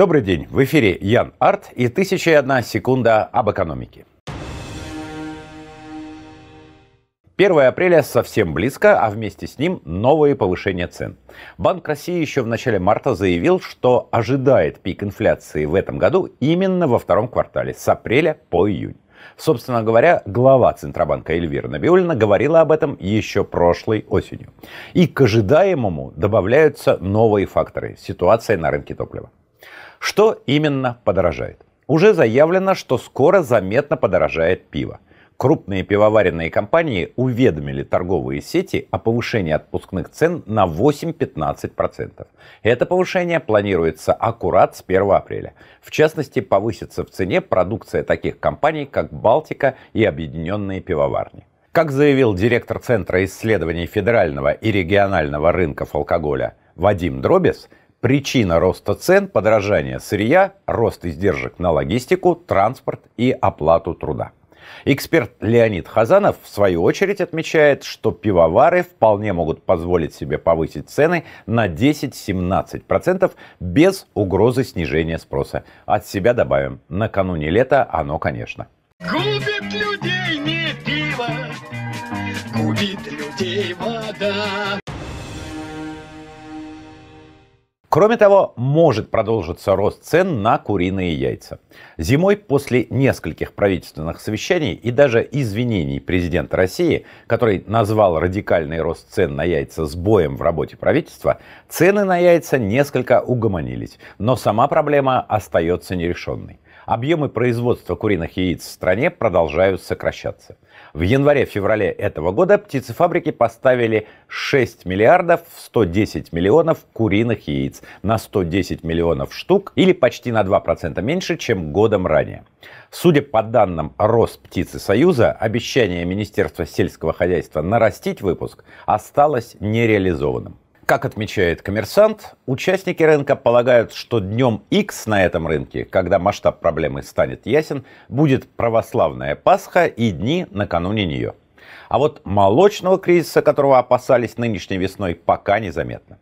Добрый день, в эфире Ян Арт и «Тысяча и одна секунда об экономике». 1 апреля совсем близко, а вместе с ним новые повышения цен. Банк России еще в начале марта заявил, что ожидает пик инфляции в этом году именно во втором квартале, с апреля по июнь. Собственно говоря, глава Центробанка Эльвира Набиулина говорила об этом еще прошлой осенью. И к ожидаемому добавляются новые факторы – ситуация на рынке топлива. Что именно подорожает? Уже заявлено, что скоро заметно подорожает пиво. Крупные пивоваренные компании уведомили торговые сети о повышении отпускных цен на 8-15%. Это повышение планируется аккурат с 1 апреля. В частности, повысится в цене продукция таких компаний, как «Балтика» и «Объединенные пивоварни». Как заявил директор Центра исследований федерального и регионального рынков алкоголя Вадим Дробес. Причина роста цен – подорожание сырья, рост издержек на логистику, транспорт и оплату труда. Эксперт Леонид Хазанов, в свою очередь, отмечает, что пивовары вполне могут позволить себе повысить цены на 10-17% без угрозы снижения спроса. От себя добавим, накануне лета оно, конечно. Губит людей не пиво, губит людей вода. Кроме того, может продолжиться рост цен на куриные яйца. Зимой после нескольких правительственных совещаний и даже извинений президента России, который назвал радикальный рост цен на яйца сбоем в работе правительства, цены на яйца несколько угомонились, но сама проблема остается нерешенной. Объемы производства куриных яиц в стране продолжают сокращаться. В январе-феврале этого года птицефабрики поставили 6 миллиардов 110 миллионов куриных яиц на 110 миллионов штук или почти на 2% меньше, чем годом ранее. Судя по данным Росптицы Союза, обещание Министерства сельского хозяйства нарастить выпуск осталось нереализованным. Как отмечает коммерсант, участники рынка полагают, что днем X на этом рынке, когда масштаб проблемы станет ясен, будет православная Пасха и дни накануне нее. А вот молочного кризиса, которого опасались нынешней весной, пока незаметно.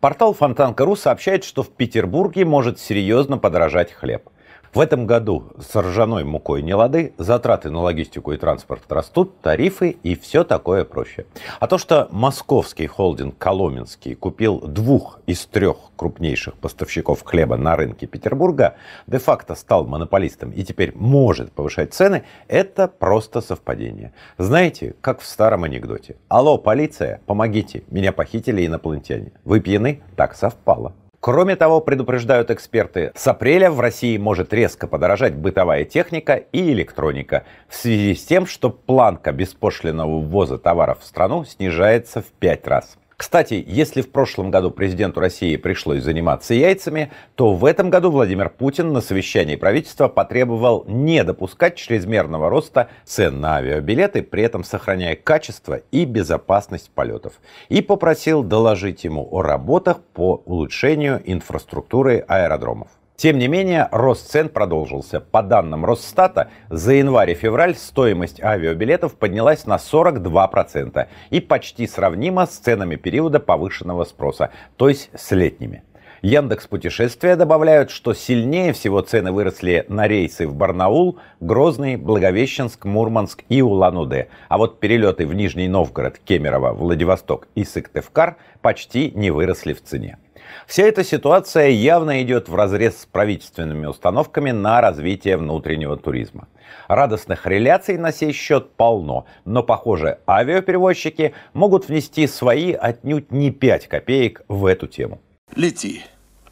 Портал Фонтанка.ру сообщает, что в Петербурге может серьезно подорожать хлеб. В этом году с ржаной мукой не лады, затраты на логистику и транспорт растут, тарифы и все такое проще. А то, что московский холдинг Коломенский купил двух из трех крупнейших поставщиков хлеба на рынке Петербурга, де-факто стал монополистом и теперь может повышать цены, это просто совпадение. Знаете, как в старом анекдоте. Алло, полиция, помогите, меня похитили инопланетяне. Вы пьяны? Так совпало. Кроме того, предупреждают эксперты, с апреля в России может резко подорожать бытовая техника и электроника в связи с тем, что планка беспошлиного ввоза товаров в страну снижается в пять раз. Кстати, если в прошлом году президенту России пришлось заниматься яйцами, то в этом году Владимир Путин на совещании правительства потребовал не допускать чрезмерного роста цен на авиабилеты, при этом сохраняя качество и безопасность полетов, и попросил доложить ему о работах по улучшению инфраструктуры аэродромов. Тем не менее, рост цен продолжился. По данным Росстата, за январь и февраль стоимость авиабилетов поднялась на 42% и почти сравнима с ценами периода повышенного спроса, то есть с летними. Яндекс Путешествия добавляют, что сильнее всего цены выросли на рейсы в Барнаул, Грозный, Благовещенск, Мурманск и Улан-Удэ. А вот перелеты в Нижний Новгород, Кемерово, Владивосток и Сыктывкар почти не выросли в цене. Вся эта ситуация явно идет в разрез с правительственными установками на развитие внутреннего туризма. Радостных реляций на сей счет полно, но, похоже, авиаперевозчики могут внести свои отнюдь не 5 копеек в эту тему. Лети,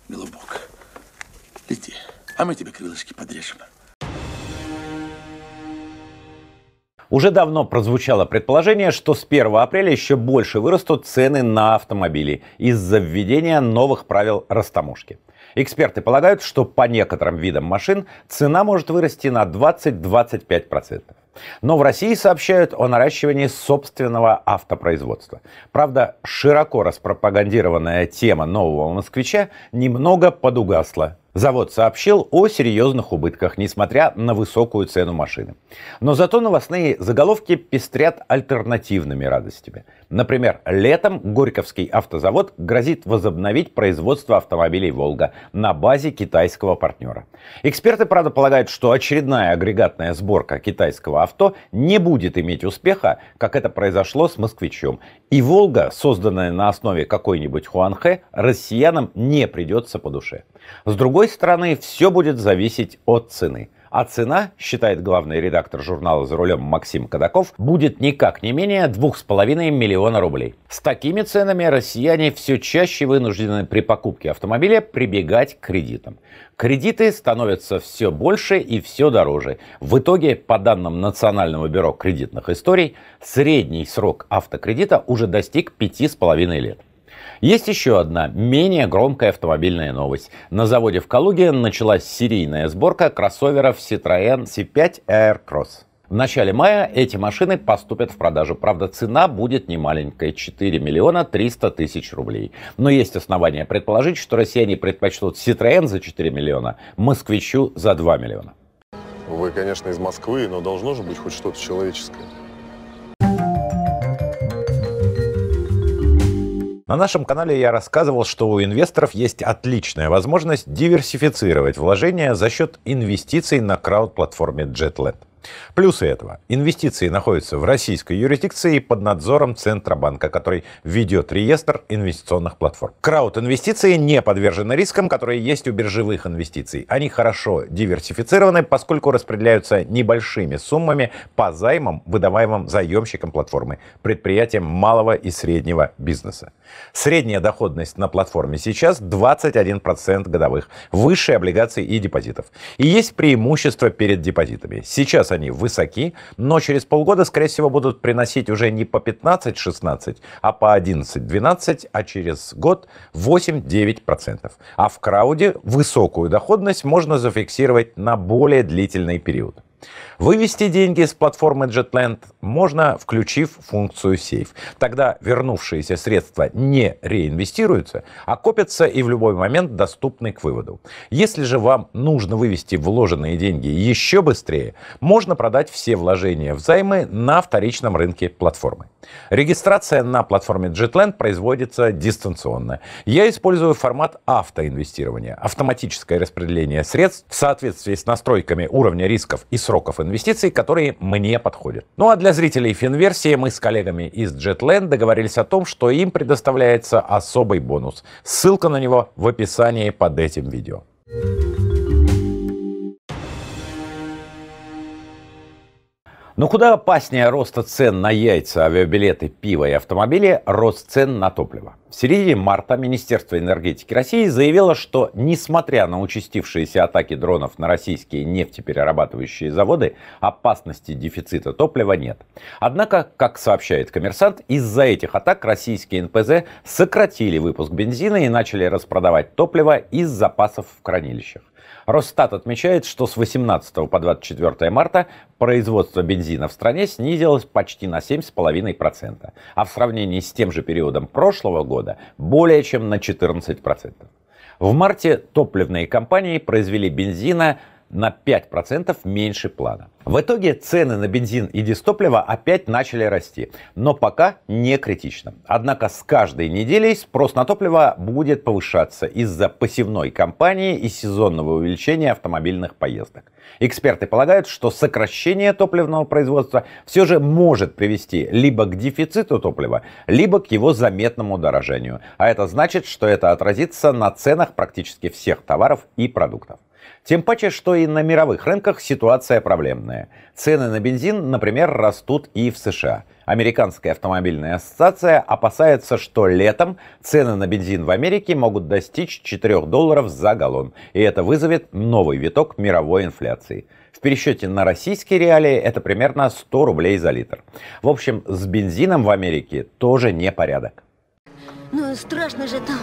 голубок, лети, а мы тебе крылышки подрежем. Уже давно прозвучало предположение, что с 1 апреля еще больше вырастут цены на автомобили из-за введения новых правил растаможки. Эксперты полагают, что по некоторым видам машин цена может вырасти на 20-25%. Но в России сообщают о наращивании собственного автопроизводства. Правда, широко распропагандированная тема нового москвича немного подугасла Завод сообщил о серьезных убытках, несмотря на высокую цену машины. Но зато новостные заголовки пестрят альтернативными радостями. Например, летом Горьковский автозавод грозит возобновить производство автомобилей «Волга» на базе китайского партнера. Эксперты, правда, полагают, что очередная агрегатная сборка китайского авто не будет иметь успеха, как это произошло с «Москвичом». И «Волга», созданная на основе какой-нибудь Хуанхэ, россиянам не придется по душе. С другой какой стороны все будет зависеть от цены. А цена, считает главный редактор журнала «За рулем» Максим Кадаков, будет никак не менее 2,5 миллиона рублей. С такими ценами россияне все чаще вынуждены при покупке автомобиля прибегать к кредитам. Кредиты становятся все больше и все дороже. В итоге, по данным Национального бюро кредитных историй, средний срок автокредита уже достиг 5,5 лет. Есть еще одна, менее громкая автомобильная новость. На заводе в Калуге началась серийная сборка кроссоверов Citroën C5 Air Cross. В начале мая эти машины поступят в продажу. Правда, цена будет немаленькая – 4 миллиона 300 тысяч рублей. Но есть основания предположить, что россияне предпочтут Citroën за 4 миллиона, москвичу за 2 миллиона. Вы, конечно, из Москвы, но должно же быть хоть что-то человеческое. На нашем канале я рассказывал, что у инвесторов есть отличная возможность диверсифицировать вложения за счет инвестиций на крауд-платформе JetLand. Плюсы этого. Инвестиции находятся в российской юрисдикции под надзором Центробанка, который ведет реестр инвестиционных платформ. Крауд-инвестиции не подвержены рискам, которые есть у биржевых инвестиций. Они хорошо диверсифицированы, поскольку распределяются небольшими суммами по займам, выдаваемым заемщикам платформы, предприятиям малого и среднего бизнеса. Средняя доходность на платформе сейчас 21% годовых, выше облигаций и депозитов. И есть преимущество перед депозитами. Сейчас они высоки, но через полгода, скорее всего, будут приносить уже не по 15-16, а по 11-12, а через год 8-9%. А в крауде высокую доходность можно зафиксировать на более длительный период. Вывести деньги с платформы JetLand можно, включив функцию «Сейф». Тогда вернувшиеся средства не реинвестируются, а копятся и в любой момент доступны к выводу. Если же вам нужно вывести вложенные деньги еще быстрее, можно продать все вложения в займы на вторичном рынке платформы. Регистрация на платформе JetLand производится дистанционно. Я использую формат автоинвестирования, автоматическое распределение средств в соответствии с настройками уровня рисков и срока сроков инвестиций, которые мне подходят. Ну а для зрителей Финверсии мы с коллегами из JetLand договорились о том, что им предоставляется особый бонус. Ссылка на него в описании под этим видео. Но куда опаснее роста цен на яйца, авиабилеты, пиво и автомобили – рост цен на топливо. В середине марта Министерство энергетики России заявило, что, несмотря на участившиеся атаки дронов на российские нефтеперерабатывающие заводы, опасности дефицита топлива нет. Однако, как сообщает коммерсант, из-за этих атак российские НПЗ сократили выпуск бензина и начали распродавать топливо из запасов в хранилищах. Росстат отмечает, что с 18 по 24 марта производство бензина в стране снизилось почти на 7,5%, а в сравнении с тем же периодом прошлого года более чем на 14%. В марте топливные компании произвели бензина на 5% меньше плана. В итоге цены на бензин и дистопливо опять начали расти, но пока не критично. Однако с каждой неделей спрос на топливо будет повышаться из-за посевной кампании и сезонного увеличения автомобильных поездок. Эксперты полагают, что сокращение топливного производства все же может привести либо к дефициту топлива, либо к его заметному дорожению. А это значит, что это отразится на ценах практически всех товаров и продуктов. Тем паче, что и на мировых рынках ситуация проблемная. Цены на бензин, например, растут и в США. Американская автомобильная ассоциация опасается, что летом цены на бензин в Америке могут достичь 4 долларов за галлон, и это вызовет новый виток мировой инфляции. В пересчете на российские реалии это примерно 100 рублей за литр. В общем, с бензином в Америке тоже не порядок. Ну и страшно же там.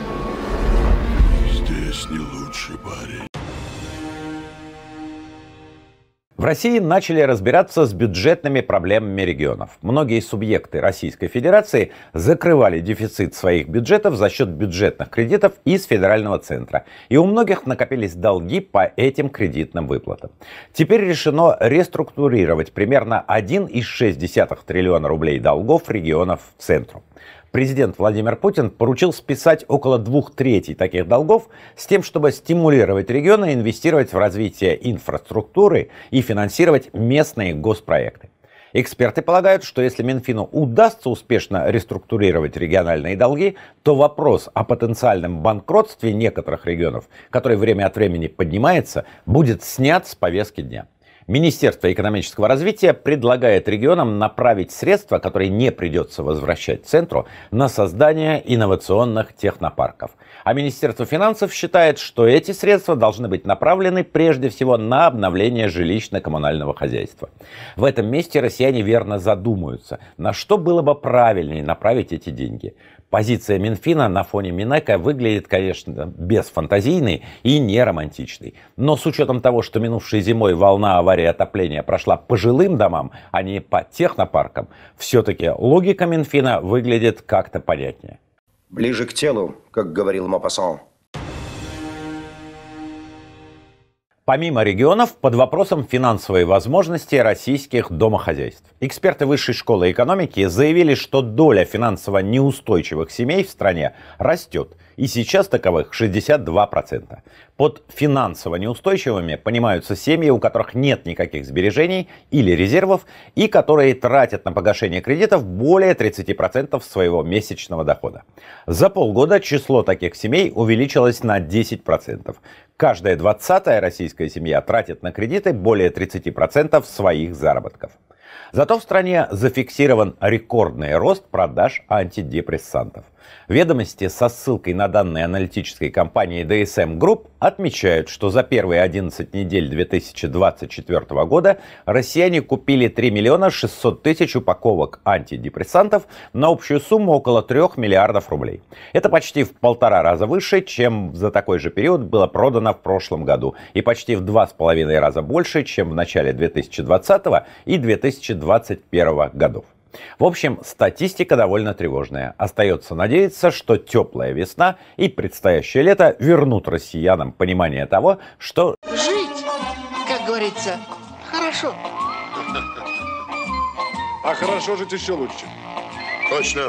Здесь не лучший парень. В России начали разбираться с бюджетными проблемами регионов. Многие субъекты Российской Федерации закрывали дефицит своих бюджетов за счет бюджетных кредитов из федерального центра. И у многих накопились долги по этим кредитным выплатам. Теперь решено реструктурировать примерно 1,6 триллиона рублей долгов регионов в центру президент Владимир Путин поручил списать около двух третей таких долгов с тем, чтобы стимулировать регионы инвестировать в развитие инфраструктуры и финансировать местные госпроекты. Эксперты полагают, что если Минфину удастся успешно реструктурировать региональные долги, то вопрос о потенциальном банкротстве некоторых регионов, который время от времени поднимается, будет снят с повестки дня. Министерство экономического развития предлагает регионам направить средства, которые не придется возвращать центру, на создание инновационных технопарков. А Министерство финансов считает, что эти средства должны быть направлены прежде всего на обновление жилищно-коммунального хозяйства. В этом месте россияне верно задумаются, на что было бы правильнее направить эти деньги позиция Минфина на фоне Минека выглядит, конечно, безфантазийной и не романтичной. Но с учетом того, что минувшей зимой волна аварии отопления прошла по жилым домам, а не по технопаркам, все-таки логика Минфина выглядит как-то понятнее. Ближе к телу, как говорил Мопассан. Помимо регионов, под вопросом финансовые возможности российских домохозяйств. Эксперты Высшей школы экономики заявили, что доля финансово неустойчивых семей в стране растет – и сейчас таковых 62%. Под финансово неустойчивыми понимаются семьи, у которых нет никаких сбережений или резервов, и которые тратят на погашение кредитов более 30% своего месячного дохода. За полгода число таких семей увеличилось на 10%. Каждая 20 российская семья тратит на кредиты более 30% своих заработков. Зато в стране зафиксирован рекордный рост продаж антидепрессантов. Ведомости со ссылкой на данные аналитической компании DSM Group отмечают, что за первые 11 недель 2024 года россияне купили 3 миллиона 600 тысяч упаковок антидепрессантов на общую сумму около 3 миллиардов рублей. Это почти в полтора раза выше, чем за такой же период было продано в прошлом году, и почти в два с половиной раза больше, чем в начале 2020 и 2021 годов. В общем, статистика довольно тревожная. Остается надеяться, что теплая весна и предстоящее лето вернут россиянам понимание того, что... Жить, как говорится, хорошо. А хорошо жить еще лучше. Точно.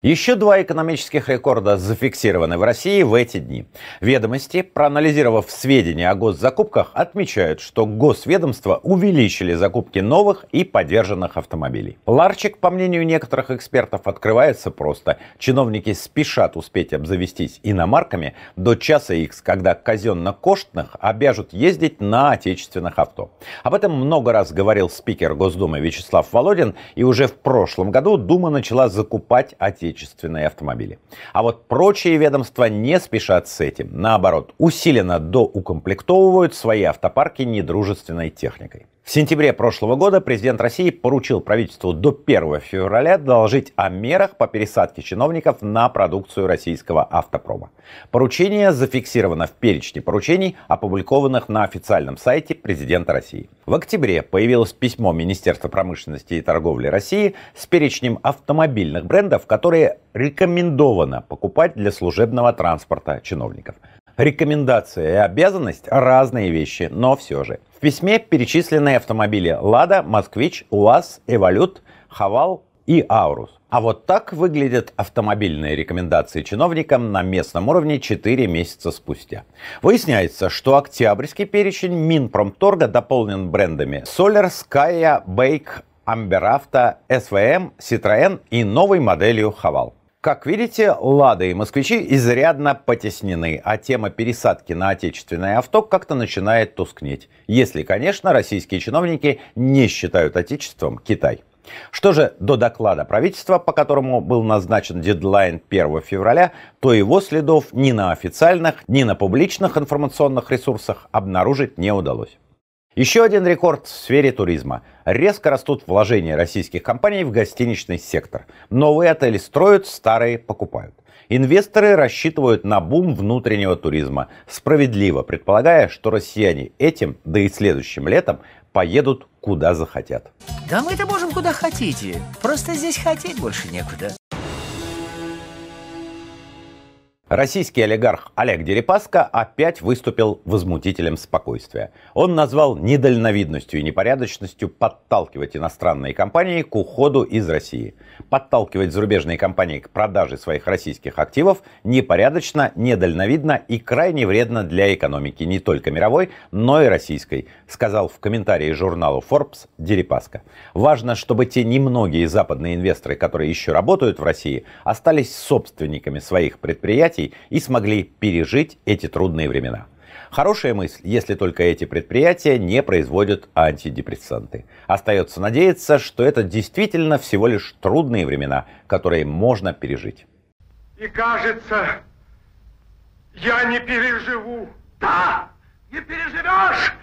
Еще два экономических рекорда зафиксированы в России в эти дни. Ведомости, проанализировав сведения о госзакупках, отмечают, что госведомства увеличили закупки новых и подержанных автомобилей. Ларчик, по мнению некоторых экспертов, открывается просто. Чиновники спешат успеть обзавестись иномарками до часа X, когда казенно-коштных обяжут ездить на отечественных авто. Об этом много раз говорил спикер Госдумы Вячеслав Володин, и уже в прошлом году Дума начала закупать отечественные отечественные автомобили. А вот прочие ведомства не спешат с этим. Наоборот, усиленно доукомплектовывают свои автопарки недружественной техникой. В сентябре прошлого года президент России поручил правительству до 1 февраля доложить о мерах по пересадке чиновников на продукцию российского автопрома. Поручение зафиксировано в перечне поручений, опубликованных на официальном сайте президента России. В октябре появилось письмо Министерства промышленности и торговли России с перечнем автомобильных брендов, которые рекомендовано покупать для служебного транспорта чиновников. Рекомендация и обязанность – разные вещи, но все же. В письме перечислены автомобили «Лада», «Москвич», «УАЗ», «Эволют», «Хавал» и «Аурус». А вот так выглядят автомобильные рекомендации чиновникам на местном уровне 4 месяца спустя. Выясняется, что октябрьский перечень Минпромторга дополнен брендами Solar, Skya, Bake, Амберафта, СВМ, Citroën и новой моделью Хавал. Как видите, «Лады» и «Москвичи» изрядно потеснены, а тема пересадки на отечественное авто как-то начинает тускнеть. Если, конечно, российские чиновники не считают отечеством Китай. Что же до доклада правительства, по которому был назначен дедлайн 1 февраля, то его следов ни на официальных, ни на публичных информационных ресурсах обнаружить не удалось. Еще один рекорд в сфере туризма. Резко растут вложения российских компаний в гостиничный сектор. Новые отели строят, старые покупают. Инвесторы рассчитывают на бум внутреннего туризма, справедливо предполагая, что россияне этим, да и следующим летом, поедут куда захотят. Да мы-то можем куда хотите, просто здесь хотеть больше некуда. Российский олигарх Олег Дерипаска опять выступил возмутителем спокойствия. Он назвал недальновидностью и непорядочностью подталкивать иностранные компании к уходу из России. Подталкивать зарубежные компании к продаже своих российских активов непорядочно, недальновидно и крайне вредно для экономики не только мировой, но и российской, сказал в комментарии журналу Forbes Дерипаска. Важно, чтобы те немногие западные инвесторы, которые еще работают в России, остались собственниками своих предприятий предприятий и смогли пережить эти трудные времена. Хорошая мысль, если только эти предприятия не производят антидепрессанты. Остается надеяться, что это действительно всего лишь трудные времена, которые можно пережить. И кажется, я не переживу. Да, не переживешь!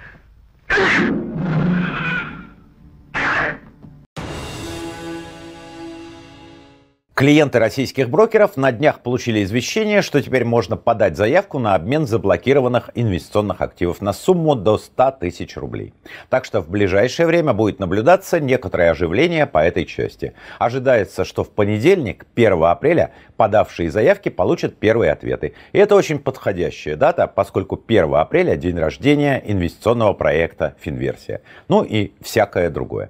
Клиенты российских брокеров на днях получили извещение, что теперь можно подать заявку на обмен заблокированных инвестиционных активов на сумму до 100 тысяч рублей. Так что в ближайшее время будет наблюдаться некоторое оживление по этой части. Ожидается, что в понедельник, 1 апреля, подавшие заявки получат первые ответы. И это очень подходящая дата, поскольку 1 апреля день рождения инвестиционного проекта «Финверсия». Ну и всякое другое.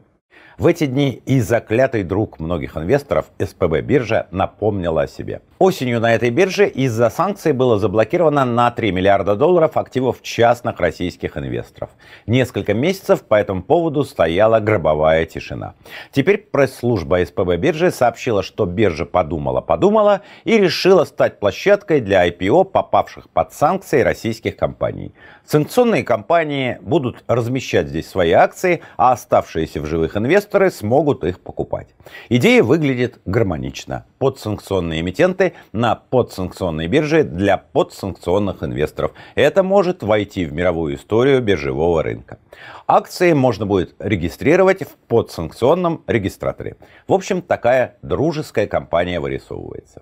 В эти дни и заклятый друг многих инвесторов СПБ биржа напомнила о себе. Осенью на этой бирже из-за санкций было заблокировано на 3 миллиарда долларов активов частных российских инвесторов. Несколько месяцев по этому поводу стояла гробовая тишина. Теперь пресс-служба СПБ биржи сообщила, что биржа подумала-подумала и решила стать площадкой для IPO попавших под санкции российских компаний. Санкционные компании будут размещать здесь свои акции, а оставшиеся в живых инвесторы смогут их покупать. Идея выглядит гармонично. Подсанкционные эмитенты объекты на подсанкционной бирже для подсанкционных инвесторов. Это может войти в мировую историю биржевого рынка. Акции можно будет регистрировать в подсанкционном регистраторе. В общем, такая дружеская компания вырисовывается.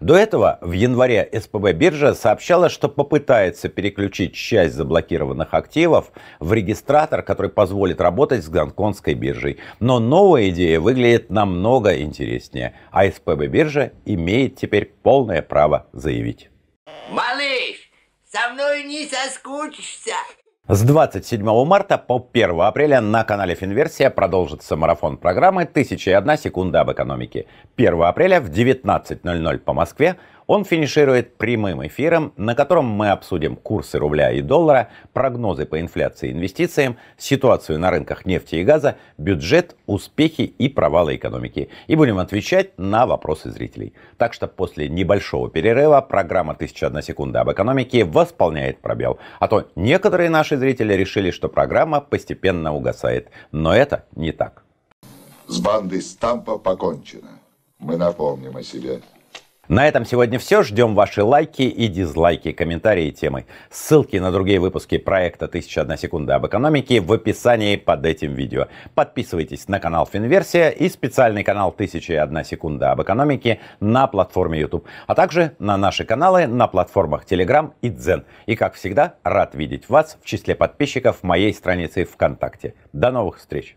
До этого в январе СПБ биржа сообщала, что попытается переключить часть заблокированных активов в регистратор, который позволит работать с гонконгской биржей. Но новая идея выглядит намного интереснее, а СПБ биржа имеет теперь полное право заявить. Малыш, со мной не соскучишься. С 27 марта по 1 апреля на канале Финверсия продолжится марафон программы «1001 секунда об экономике». 1 апреля в 19.00 по Москве он финиширует прямым эфиром, на котором мы обсудим курсы рубля и доллара, прогнозы по инфляции и инвестициям, ситуацию на рынках нефти и газа, бюджет, успехи и провалы экономики. И будем отвечать на вопросы зрителей. Так что после небольшого перерыва программа «1001 секунда об экономике» восполняет пробел. А то некоторые наши зрители решили, что программа постепенно угасает. Но это не так. С бандой Стампа покончено. Мы напомним о себе. На этом сегодня все. Ждем ваши лайки и дизлайки, комментарии и темы. Ссылки на другие выпуски проекта «1001 секунда об экономике» в описании под этим видео. Подписывайтесь на канал Финверсия и специальный канал «1001 секунда об экономике» на платформе YouTube, а также на наши каналы на платформах Telegram и Дзен. И, как всегда, рад видеть вас в числе подписчиков моей страницы ВКонтакте. До новых встреч!